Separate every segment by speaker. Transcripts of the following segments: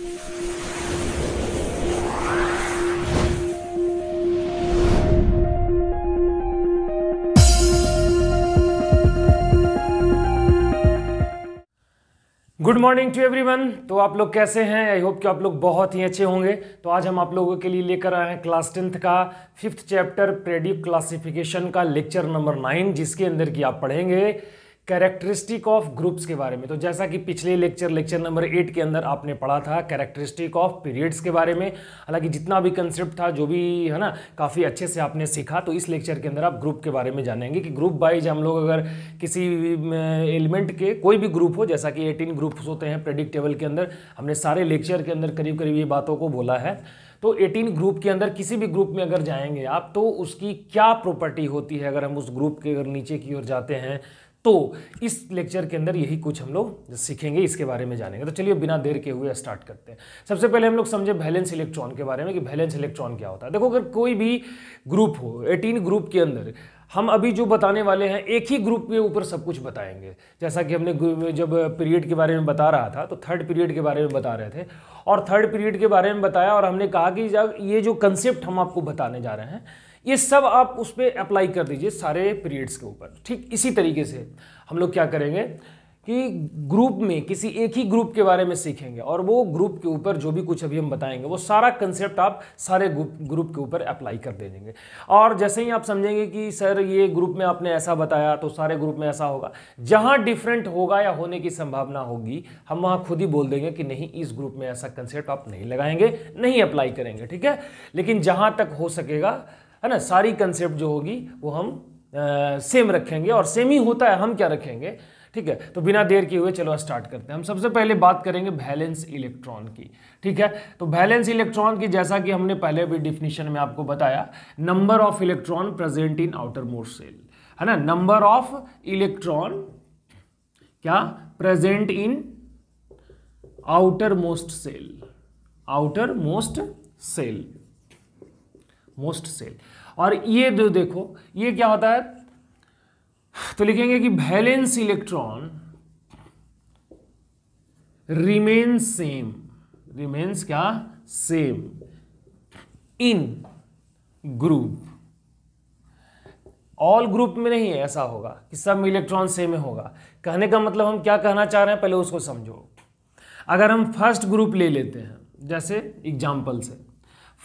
Speaker 1: good morning to everyone तो आप लोग कैसे हैं आई होप कि आप लोग बहुत ही अच्छे होंगे तो आज हम आप लोगों के लिए लेकर आए हैं क्लास टेंथ का फिफ्थ चैप्टर प्रेडिप क्लासिफिकेशन का लेक्चर नंबर नाइन जिसके अंदर की आप पढ़ेंगे कैरेक्टरिस्टिक ऑफ ग्रुप्स के बारे में तो जैसा कि पिछले लेक्चर लेक्चर नंबर एट के अंदर आपने पढ़ा था कैरेक्टरिस्टिक ऑफ पीरियड्स के बारे में हालांकि जितना भी कंसेप्ट था जो भी है ना काफ़ी अच्छे से आपने सीखा तो इस लेक्चर के अंदर आप ग्रुप के बारे में जानेंगे कि ग्रुप वाइज हम लोग अगर किसी एलिमेंट के कोई भी ग्रुप हो जैसा कि एटीन ग्रुप्स होते हैं प्रेडिक्टेबल के अंदर हमने सारे लेक्चर के अंदर करीब करीब ये बातों को बोला है तो 18 ग्रुप के अंदर किसी भी ग्रुप में अगर जाएंगे आप तो उसकी क्या प्रॉपर्टी होती है अगर हम उस ग्रुप के अगर नीचे की ओर जाते हैं तो इस लेक्चर के अंदर यही कुछ हम लोग सीखेंगे इसके बारे में जानेंगे तो चलिए बिना देर के हुए स्टार्ट करते हैं सबसे पहले हम लोग समझे बैलेंस इलेक्ट्रॉन के बारे में कि बैलेंस इलेक्ट्रॉन क्या होता है देखो अगर कोई भी ग्रुप हो एटीन ग्रुप के अंदर हम अभी जो बताने वाले हैं एक ही ग्रुप के ऊपर सब कुछ बताएंगे जैसा कि हमने जब पीरियड के बारे में बता रहा था तो थर्ड पीरियड के बारे में बता रहे थे और थर्ड पीरियड के बारे में बताया और हमने कहा कि ये जो कंसेप्ट हम आपको बताने जा रहे हैं ये सब आप उस पर अप्लाई कर दीजिए सारे पीरियड्स के ऊपर ठीक इसी तरीके से हम लोग क्या करेंगे कि ग्रुप में किसी एक ही ग्रुप के बारे में सीखेंगे और वो ग्रुप के ऊपर जो भी कुछ अभी हम बताएंगे वो सारा कंसेप्ट आप सारे ग्रुप ग्रुप के ऊपर अप्लाई कर दे देंगे और जैसे ही आप समझेंगे कि सर ये ग्रुप में आपने ऐसा बताया तो सारे ग्रुप में ऐसा होगा जहाँ डिफरेंट होगा या होने की संभावना होगी हम वहाँ खुद ही बोल देंगे कि नहीं इस ग्रुप में ऐसा कंसेप्ट आप नहीं लगाएंगे नहीं अप्लाई करेंगे ठीक है लेकिन जहाँ तक हो सकेगा है ना सारी कंसेप्ट जो होगी वो हम आ, सेम रखेंगे और सेम ही होता है हम क्या रखेंगे ठीक है तो बिना देर किए हुए चलो स्टार्ट करते हैं हम सबसे पहले बात करेंगे बैलेंस इलेक्ट्रॉन की ठीक है तो बैलेंस इलेक्ट्रॉन की जैसा कि हमने पहले भी डिफिनीशन में आपको बताया number of electron present in outermost shell है ना नंबर ऑफ इलेक्ट्रॉन क्या present in outermost shell outermost shell most shell और ये जो देखो ये क्या होता है तो लिखेंगे कि valence electron remains same remains क्या same in group all group में नहीं है ऐसा होगा कि सब इलेक्ट्रॉन सेम में होगा कहने का मतलब हम क्या कहना चाह रहे हैं पहले उसको समझो अगर हम फर्स्ट ग्रुप ले लेते हैं जैसे एग्जाम्पल से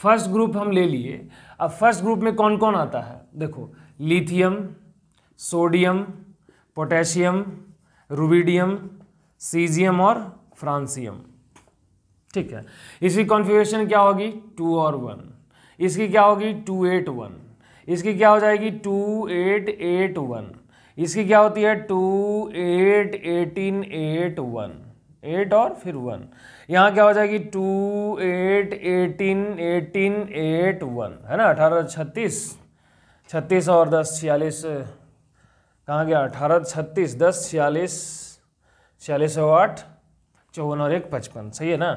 Speaker 1: फर्स्ट ग्रुप हम ले लिए अब फर्स्ट ग्रुप में कौन कौन आता है देखो lithium sodium potassium rubidium caesium और फ्रांसियम ठीक है इसकी कॉन्फ़िगरेशन क्या होगी टू और वन इसकी क्या होगी टू एट वन इसकी क्या हो जाएगी टू एट एट वन इसकी क्या होती है two eight eighteen eight one eight और फिर वन यहाँ क्या हो जाएगी two eight eighteen eighteen eight one है ना अठारह छत्तीस छत्तीस और दस छियालीस कहाँ गया अठारह छत्तीस दस छियालीस छियालीस और आठ चौवन और एक पचपन सही है ना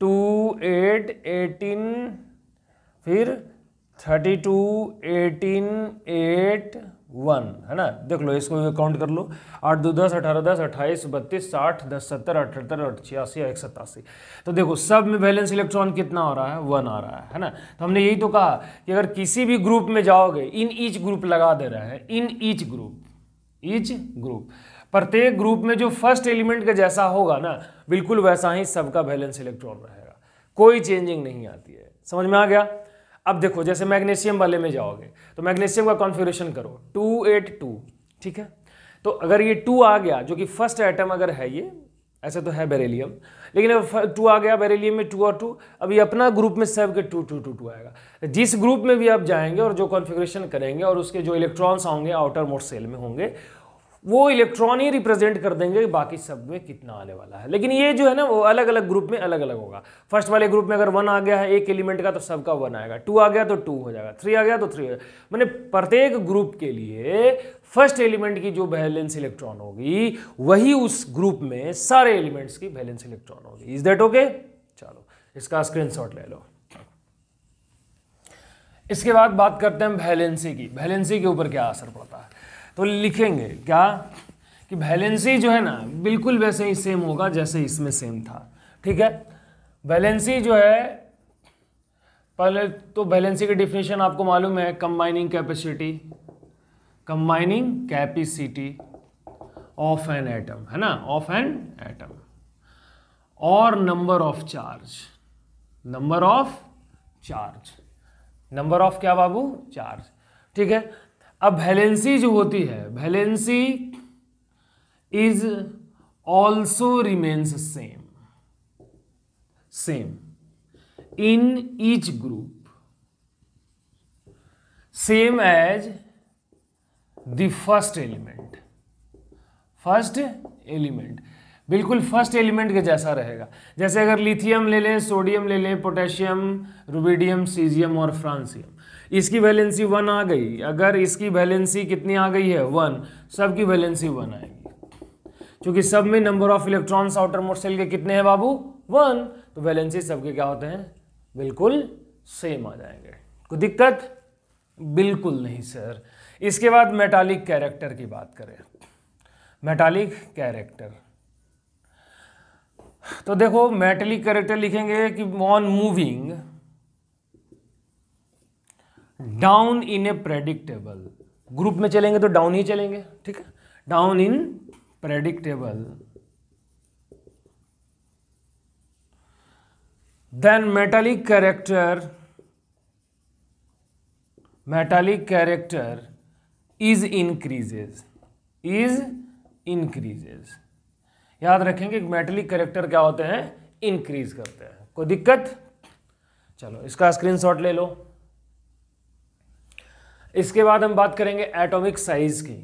Speaker 1: टू एट एटीन फिर thirty two eighteen eight one है ना देख लो इसको काउंट कर लो आठ दो दस अठारह दस अट्ठाईस बत्तीस साठ दस सत्तर अठहत्तर अठ छियासी एक सत्तासी तो देखो सब में बैलेंस इलेक्ट्रॉन कितना हो रहा है वन आ रहा है है ना तो हमने यही तो कहा कि अगर किसी भी ग्रुप में जाओगे इन ईच ग्रुप लगा दे रहे हैं in each group each group प्रत्येक ग्रुप में जो फर्स्ट एलिमेंट का जैसा होगा ना बिल्कुल वैसा ही सबका बैलेंस इलेक्ट्रॉन रहेगा कोई चेंजिंग नहीं आती है समझ में आ गया अब देखो जैसे मैग्नीशियम वाले में जाओगे तो मैग्नीशियम का कॉन्फ्यूरेशन करो टू एट टू ठीक है तो अगर ये टू आ गया जो कि फर्स्ट आइटम अगर है ये ऐसे तो है बेरेलियम लेकिन अब टू आ गया बेरेलियम में टू और टू अभी अपना ग्रुप में सब के टू टू टू टू आएगा जिस ग्रुप में भी आप जाएंगे और जो कॉन्फ़िगरेशन करेंगे और उसके जो इलेक्ट्रॉन्स होंगे आउटर मोड सेल में होंगे वो इलेक्ट्रॉन ही रिप्रेजेंट कर देंगे बाकी सब में कितना आने वाला है लेकिन ये जो है ना वो अलग अलग ग्रुप में अलग अलग होगा फर्स्ट वाले ग्रुप में अगर वन आ गया है एक एलिमेंट का तो सबका वन आएगा टू आ गया तो टू हो जाएगा थ्री आ गया तो थ्री हो जाएगा मैंने प्रत्येक ग्रुप के लिए फर्स्ट एलिमेंट की जो बैलेंस इलेक्ट्रॉन होगी वही उस ग्रुप में सारे एलिमेंट्स की बैलेंस इलेक्ट्रॉन होगी इज दैट ओके चलो इसका शॉट ले लो इसके बाद बात करते हैं बैलेंसी की बैलेंसी के ऊपर क्या असर पड़ता है तो लिखेंगे क्या कि वैलेंसी जो है ना बिल्कुल वैसे ही सेम होगा जैसे इसमें सेम था ठीक है वैलेंसी जो है पहले तो वैलेंसी की डिफिनेशन आपको मालूम है combining capacity combining capacity of an atom है ना ऑफ एन एटम और number of charge number of charge number of क्या बाबू चार्ज ठीक है अब वैलेंसी जो होती है valency is also remains same same in each group same as the first element first element बिल्कुल फर्स्ट एलिमेंट के जैसा रहेगा जैसे अगर लिथियम ले लें सोडियम ले लें पोटेशियम रूबीडियम सीजियम और फ्रांसियम इसकी वैलेंसी वन आ गई अगर इसकी वैलेंसी कितनी आ गई है वन सबकी वैलेंसी वन आएगी क्योंकि सब में number of electrons outermost shell के कितने हैं बाबू वन तो वैलेंसी सबके क्या होते हैं बिल्कुल सेम आ जाएंगे कोई दिक्कत बिल्कुल नहीं सर इसके बाद मेटालिक कैरेक्टर की बात करें मेटालिक कैरेक्टर तो देखो मेटलिक कैरेक्टर लिखेंगे कि on moving down in a predictable group में चलेंगे तो डाउन ही चलेंगे ठीक है down in predictable then metallic character metallic character is increases is increases याद रखेंगे मेटलिक कैरेक्टर क्या होते हैं इंक्रीज करते हैं कोई दिक्कत चलो इसका स्क्रीनशॉट ले लो इसके बाद हम बात करेंगे एटॉमिक साइज की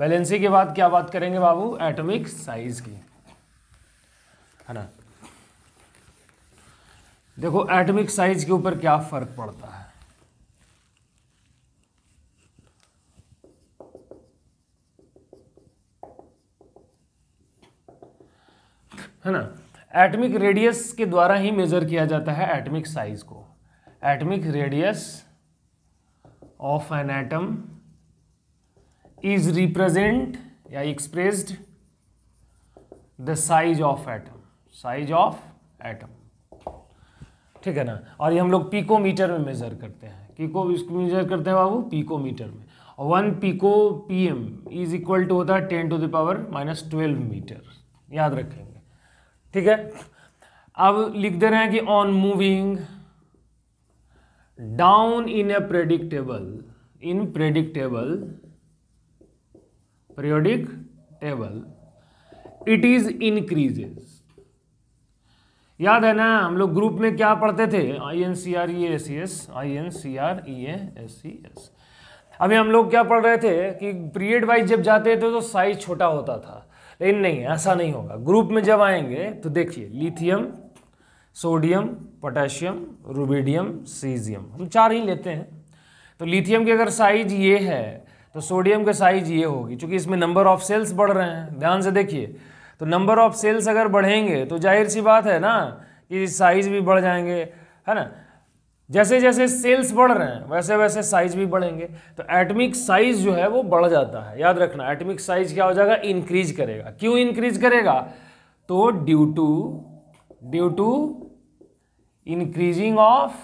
Speaker 1: वैलेंसी के बाद क्या बात करेंगे बाबू एटॉमिक साइज की है ना देखो एटॉमिक साइज के ऊपर क्या फर्क पड़ता है है ना एटमिक रेडियस के द्वारा ही मेजर किया जाता है एटमिक साइज को atomic radius of an atom is represent या expressed the size of atom size of atom ठीक है ना और ये हम लोग पीकोमीटर में मेज़र करते हैं पीको इसको मेज़र करते हैं बाबू पीकोमीटर में और one pico PM is equal to होता है ten to the power minus twelve metre याद रखेंगे ठीक है अब लिख दे रहे हैं कि on moving down in a predictable in predictable periodic it is is याद है ना हम लोग ग्रुप में क्या पढ़ते थे I N C R E S C S I N C R E S C S अभी हम लोग क्या पढ़ रहे थे कि पीरियड वाइज जब जाते थे तो साइज छोटा होता था लेकिन नहीं ऐसा नहीं होगा ग्रुप में जब आएंगे तो देखिए lithium sodium potassium rubidium caesium हम चार ही लेते हैं तो लिथियम की अगर साइज ये है तो सोडियम का साइज ये होगी क्योंकि इसमें नंबर ऑफ सेल्स बढ़ रहे हैं ध्यान से देखिए तो नंबर ऑफ सेल्स अगर बढ़ेंगे तो जाहिर सी बात है ना कि साइज भी बढ़ जाएंगे है ना जैसे जैसे सेल्स बढ़ रहे हैं वैसे वैसे साइज भी बढ़ेंगे तो एटमिक साइज जो है वो बढ़ जाता है याद रखना एटमिक साइज क्या हो जाएगा इंक्रीज करेगा क्यों इंक्रीज करेगा तो due to due to increasing of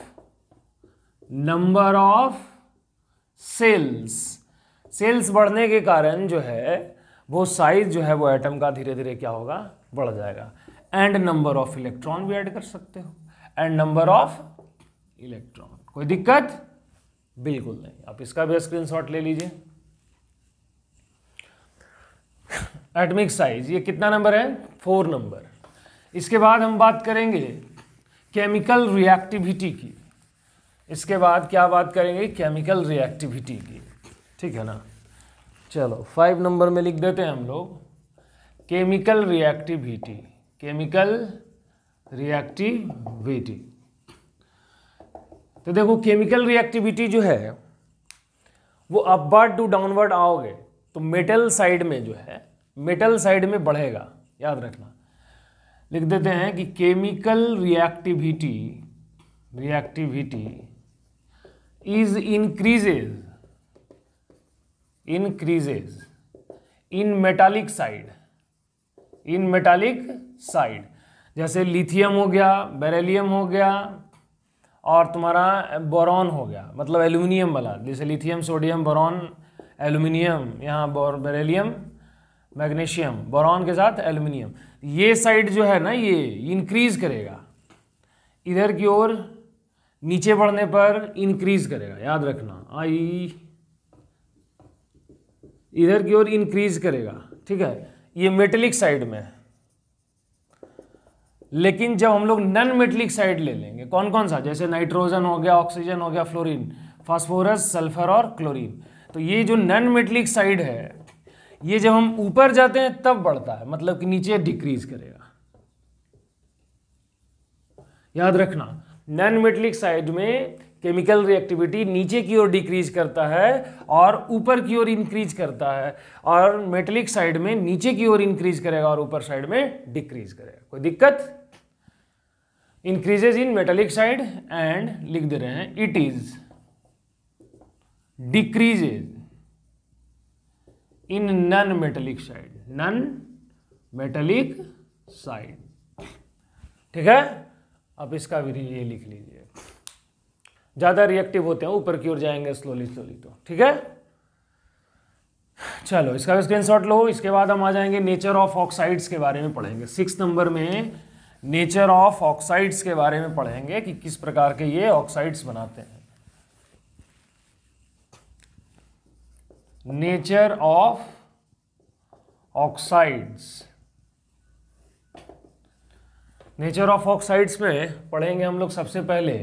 Speaker 1: number of cells cells बढ़ने के कारण जो है वो साइज जो है वो एटम का धीरे धीरे क्या होगा बढ़ जाएगा एंड नंबर ऑफ इलेक्ट्रॉन भी ऐड कर सकते हो एंड नंबर ऑफ इलेक्ट्रॉन कोई दिक्कत बिल्कुल नहीं आप इसका भी स्क्रीनशॉट ले लीजिए एटमिक साइज ये कितना नंबर है फोर नंबर इसके बाद हम बात करेंगे केमिकल रिएक्टिविटी की इसके बाद क्या बात करेंगे केमिकल रिएक्टिविटी की ठीक है ना चलो फाइव नंबर में लिख देते हैं हम लोग केमिकल रिएक्टिविटी केमिकल रिएक्टिविटी तो देखो केमिकल रिएक्टिविटी जो है वो अपवर्ड टू डाउनवर्ड आओगे तो मेटल साइड में जो है मेटल साइड में बढ़ेगा याद रखना लिख देते हैं कि chemical reactivity reactivity is increases increases in metallic side in metallic side जैसे लिथियम हो गया बेरेलियम हो गया और तुम्हारा बोरॉन हो गया मतलब एल्यूमिनियम वाला जैसे लिथियम सोडियम बोरॉन एल्यूमिनियम यहाँ बोर बेरेलियम मैग्नीशियम बोरॉन के साथ एल्यूमिनियम ये साइड जो है ना ये इंक्रीज करेगा इधर की ओर नीचे बढ़ने पर इंक्रीज करेगा याद रखना आई इधर की ओर इंक्रीज करेगा ठीक है ये मेटलिक साइड में है लेकिन जब हम लोग नन मेटलिक साइड ले लेंगे कौन कौन सा जैसे नाइट्रोजन हो गया ऑक्सीजन हो गया फ्लोरीन फास्फोरस सल्फर और क्लोरीन तो ये जो नन मेटलिक साइड है ये जब हम ऊपर जाते हैं तब बढ़ता है मतलब कि नीचे डिक्रीज करेगा याद रखना नॉन मेटलिक साइड में केमिकल रिएक्टिविटी नीचे की ओर डिक्रीज करता है और ऊपर की ओर इंक्रीज करता है और मेटलिक साइड में नीचे की ओर इंक्रीज करेगा और ऊपर साइड में डिक्रीज करेगा कोई दिक्कत increases in metallic side and लिख दे रहे हैं it is decreases in non metallic side non metallic side ठीक है अब इसका भी ये लिख लीजिए ज़्यादा रिएक्टिव होते हैं ऊपर की ओर जाएंगे स्लोली स्लोली तो ठीक है चलो इसका भी स्क्रीनशॉट लो इसके बाद हम आ जाएंगे नेचर ऑफ ऑक्साइड्स के बारे में पढ़ेंगे सिक्स नंबर में नेचर ऑफ ऑक्साइड्स के बारे में पढ़ेंगे कि किस प्रकार के ये ऑक्साइड्स बनाते हैं nature of oxides nature of oxides में पढ़ेंगे हम लोग सबसे पहले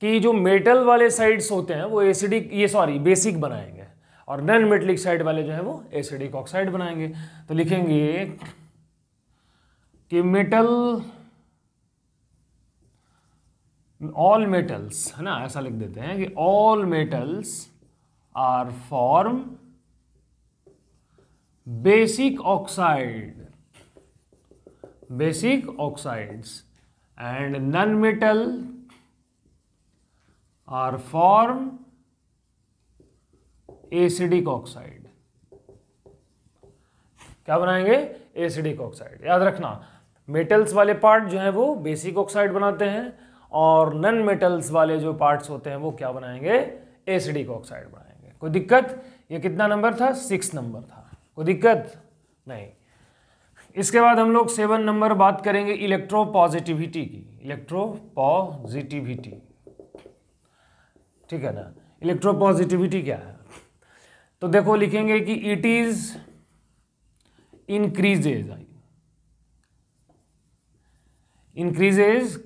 Speaker 1: कि जो मेटल वाले साइड्स होते हैं वो एसिडिक ये सॉरी बेसिक बनाएंगे और नॉन मेटलिक साइड वाले जो है वो एसिडिक ऑक्साइड बनाएंगे तो लिखेंगे कि मेटल ऑल मेटल्स है ना ऐसा लिख देते हैं कि all metals are form basic oxide basic oxides and non metal are form acidic oxide क्या बनाएंगे एसिडिक ऑक्साइड याद रखना मेटल्स वाले पार्ट जो है वो बेसिक ऑक्साइड बनाते हैं और नन मेटल्स वाले जो पार्ट्स होते हैं वो क्या बनाएंगे एसिडिक ऑक्साइड बनाएंगे कोई दिक्कत ये कितना नंबर था सिक्स नंबर था कोई दिक्कत नहीं इसके बाद हम लोग सेवन नंबर बात करेंगे इलेक्ट्रो पॉजिटिविटी की इलेक्ट्रो पॉजिटिविटी ठीक है ना इलेक्ट्रो पॉजिटिविटी क्या है तो देखो लिखेंगे कि it is increases increases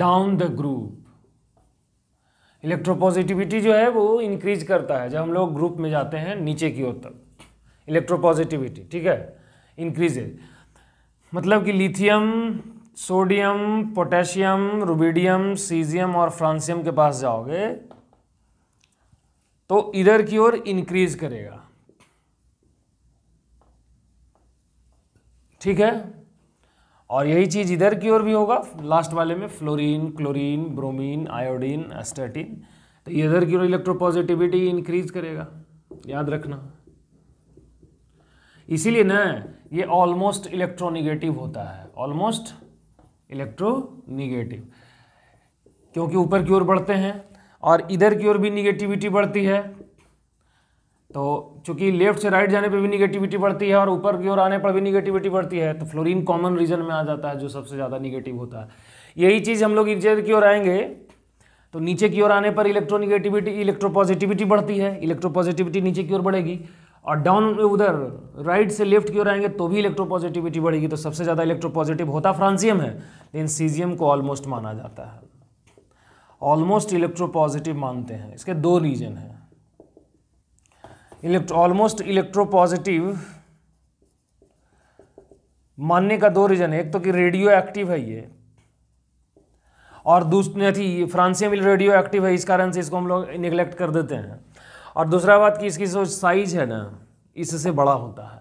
Speaker 1: down the group electropositivity जो है वो इंक्रीज करता है जब हम लोग ग्रुप में जाते हैं नीचे की ओर तक इलेक्ट्रोपॉजिटिविटी ठीक है इंक्रीजेज मतलब कि lithium sodium potassium rubidium caesium और फ्रांसियम के पास जाओगे तो इधर की ओर इंक्रीज करेगा ठीक है और यही चीज़ इधर की ओर भी होगा लास्ट वाले में fluorine chlorine bromine iodine astatine तो इधर की ओर इलेक्ट्रोपॉजिटिविटी इंक्रीज करेगा याद रखना इसीलिए ना ये ऑलमोस्ट इलेक्ट्रोनिगेटिव होता है ऑलमोस्ट इलेक्ट्रोनिगेटिव क्योंकि ऊपर की ओर बढ़ते हैं और इधर की ओर भी निगेटिविटी बढ़ती है तो चूंकि लेफ्ट से राइट जाने पे भी निगेटिविटी बढ़ती है और ऊपर की ओर आने पर भी निगेटिविटी बढ़ती है तो फ्लोरीन कॉमन रीजन में आ जाता है जो सबसे ज़्यादा निगेटिव होता है यही चीज़ हम लोग इर्जेर की ओर आएंगे तो नीचे की ओर आने पर इलेक्ट्रोनिगेटिविटी इलेक्ट्रोपॉजिटिविटी बढ़ती है इलेक्ट्रोपॉजिटिविटी नीचे की ओर बढ़ेगी और डाउन उधर राइट से लेफ्ट की ओर आएंगे तो भी इलेक्ट्रोपॉजिटिविटी बढ़ेगी तो सबसे ज़्यादा इलेक्ट्रोपॉजिटिव होता फ्रांसियम है लेकिन सीजियम को ऑलमोस्ट माना जाता है ऑलमोस्ट इलेक्ट्रोपॉजिटिव मानते हैं इसके दो रीजन हैं इलेक्ट ऑलमोस्ट इलेक्ट्रोपॉजिटिव मानने का दो रीजन है एक तो कि रेडियो एक्टिव है ये और दूसरे थी फ्रांसियम रेडियो एक्टिव है इस कारण से इसको हम लोग निगलेक्ट कर देते हैं और दूसरा बात कि इसकी जो साइज है ना इससे बड़ा होता है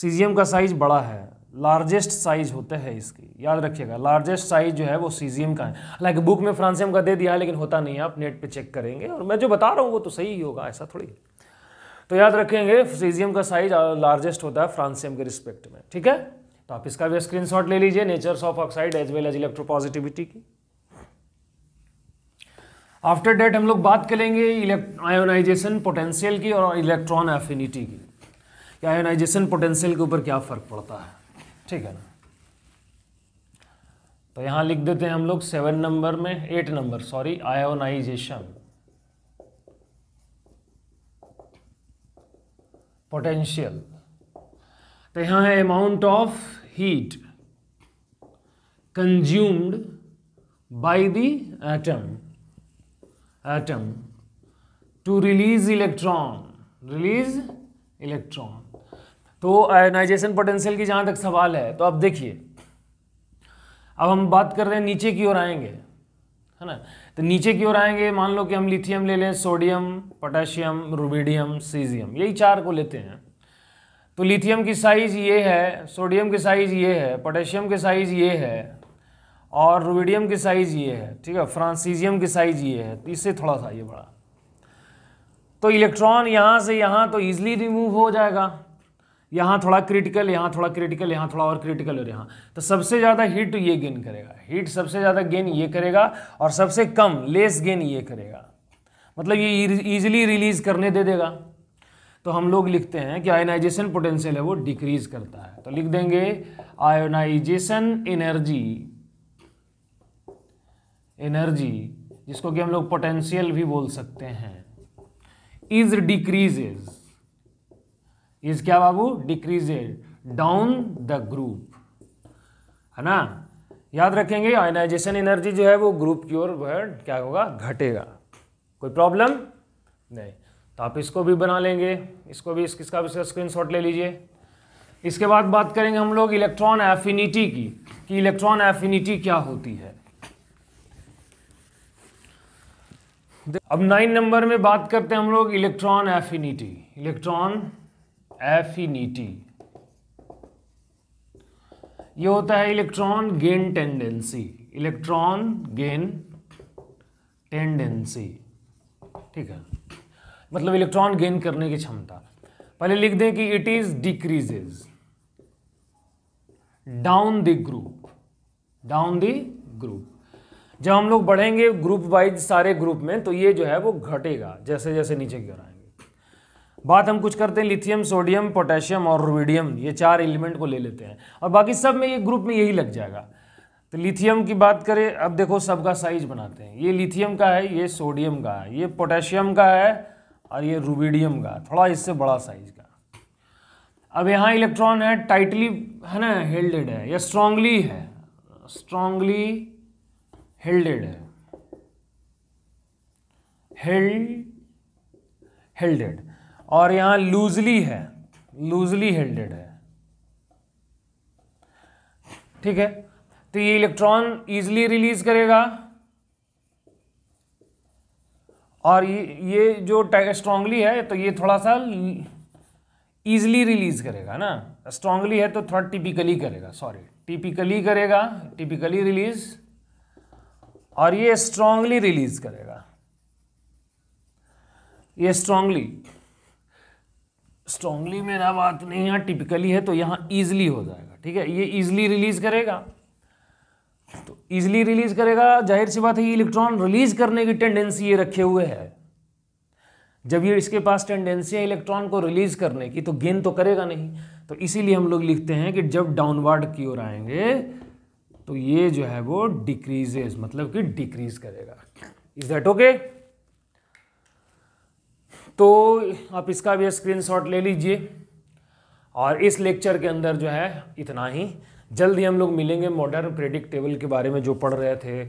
Speaker 1: सीजियम का साइज बड़ा है लार्जेस्ट साइज होता है इसकी याद रखिएगा लार्जेस्ट साइज जो है वो सीजियम का है लाइक बुक में फ्रांसियम का दे दिया है लेकिन होता नहीं है आप नेट पे चेक करेंगे और मैं जो बता रहा हूँ वो तो सही ही होगा ऐसा थोड़ी तो याद रखेंगे फ्रीजियम का साइज लार्जेस्ट uh, होता है फ्रांसियम के रिस्पेक्ट में ठीक है तो आप इसका भी स्क्रीनशॉट ले लीजिए natures of oxide as well as electropositivity की आफ्टर डेट हम लोग बात करेंगे आयोनाइजेशन पोटेंशियल की और इलेक्ट्रॉन एफिनिटी की आयोनाइजेशन पोटेंशियल के ऊपर क्या फर्क पड़ता है ठीक है ना तो यहां लिख देते हैं हम लोग सेवन नंबर में eight number sorry ionisation potential तो यहाँ है amount of heat consumed by the atom atom to release electron release electron तो आयोनाइजेशन पोटेंशियल की जहाँ तक सवाल है तो अब देखिए अब हम बात कर रहे हैं नीचे की ओर आएंगे है ना तो नीचे की ओर आएंगे मान लो कि हम लिथियम ले लें सोडियम पोटेशियम रूबीडियम सीजियम यही चार को लेते हैं तो लिथियम की साइज़ ये है सोडियम की साइज़ ये है पोटेशियम की साइज़ ये है और रूबीडियम की साइज़ ये है ठीक है फ्रांसीजियम की साइज़ ये है तो इससे थोड़ा सा ये बड़ा तो इलेक्ट्रॉन यहाँ से यहाँ तो ईजिली रिमूव हो जाएगा यहाँ थोड़ा क्रिटिकल यहाँ थोड़ा क्रिटिकल यहाँ थोड़ा और क्रिटिकल और यहाँ तो सबसे ज़्यादा हीट ये गेन करेगा हीट सबसे ज़्यादा गेन ये करेगा और सबसे कम लेस गेन ये करेगा मतलब ये ईजिली रिलीज करने दे देगा तो हम लोग लिखते हैं कि आयोनाइजेशन पोटेंशियल है वो डिक्रीज करता है तो लिख देंगे आयोनाइजेशन एनर्जी एनर्जी जिसको कि हम लोग पोटेंशियल भी बोल सकते हैं इज डिक्रीजेज इज क्या बाबू डिक्रीजेड डाउन द ग्रुप है ना याद रखेंगे आयनाइजेशन एनर्जी जो है वो ग्रुप की ओर क्या होगा घटेगा कोई प्रॉब्लम नहीं तो आप इसको भी बना लेंगे इसको भी इस किसका भी स्क्रीनशॉट ले लीजिए इसके बाद बात करेंगे हम लोग इलेक्ट्रॉन एफिनिटी की कि इलेक्ट्रॉन एफिनिटी क्या होती है अब नाइन नंबर में बात करते हैं हम लोग electron affinity electron affinity e e ये होता है electron gain tendency electron gain tendency ठीक है मतलब इलेक्ट्रॉन गेन करने की क्षमता पहले लिख दें कि it is decreases down the group down the group जब हम लोग बढ़ेंगे ग्रुप वाइज सारे ग्रुप में तो ये जो है वो घटेगा जैसे जैसे नीचे की ओर बात हम कुछ करते हैं लिथियम सोडियम पोटेशियम और रुबीडियम ये चार एलिमेंट को ले लेते हैं और बाकी सब में ये ग्रुप में यही लग जाएगा तो लिथियम की बात करें अब देखो सबका साइज बनाते हैं ये लिथियम का है ये सोडियम का है ये पोटेशियम का है और ये रुबीडियम का थोड़ा इससे बड़ा साइज का अब यहाँ इलेक्ट्रॉन है टाइटली है ना हेल्डेड है या स्ट्रांगली है स्ट्रांगली हेल्डेड है हेल्ड हेल्डेड और यहां लूजली है लूजली हेल्डेड है ठीक है तो ये इलेक्ट्रॉन ईजिली रिलीज करेगा और ये ये जो स्ट्रांगली है तो ये थोड़ा सा इजिली रिलीज करेगा ना स्ट्रांगली है तो थोड़ा टिपिकली करेगा सॉरी टिपिकली करेगा टिपिकली रिलीज और ये स्ट्रांगली रिलीज करेगा ये स्ट्रांगली स्ट्रांगली मेरा बात नहीं है टिपिकली है तो यहाँ ईजिली हो जाएगा ठीक है ये ईजिली रिलीज़ करेगा तो ईजिली रिलीज़ करेगा जाहिर सी बात है ये इलेक्ट्रॉन रिलीज़ करने की टेंडेंसी ये रखे हुए है जब ये इसके पास टेंडेंसी है इलेक्ट्रॉन को रिलीज़ करने की तो गेन तो करेगा नहीं तो इसीलिए हम लोग लिखते हैं कि जब डाउनवर्ड की ओर आएंगे तो ये जो है वो डिक्रीजेज मतलब कि डिक्रीज करेगा इज दैट ओके तो आप इसका भी स्क्रीनशॉट ले लीजिए और इस लेक्चर के अंदर जो है इतना ही जल्दी हम लोग मिलेंगे मॉडर्न प्रेडिक्टेबल के बारे में जो पढ़ रहे थे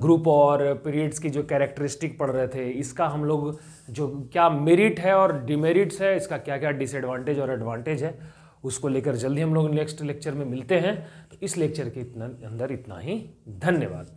Speaker 1: ग्रुप और पीरियड्स की जो कैरेक्टरिस्टिक पढ़ रहे थे इसका हम लोग जो क्या मेरिट है और डिमेरिट्स है इसका क्या क्या डिसएडवांटेज और एडवांटेज है उसको लेकर जल्दी हम लोग नेक्स्ट लेक्चर में मिलते हैं तो इस लेक्चर के इतना अंदर इतना ही धन्यवाद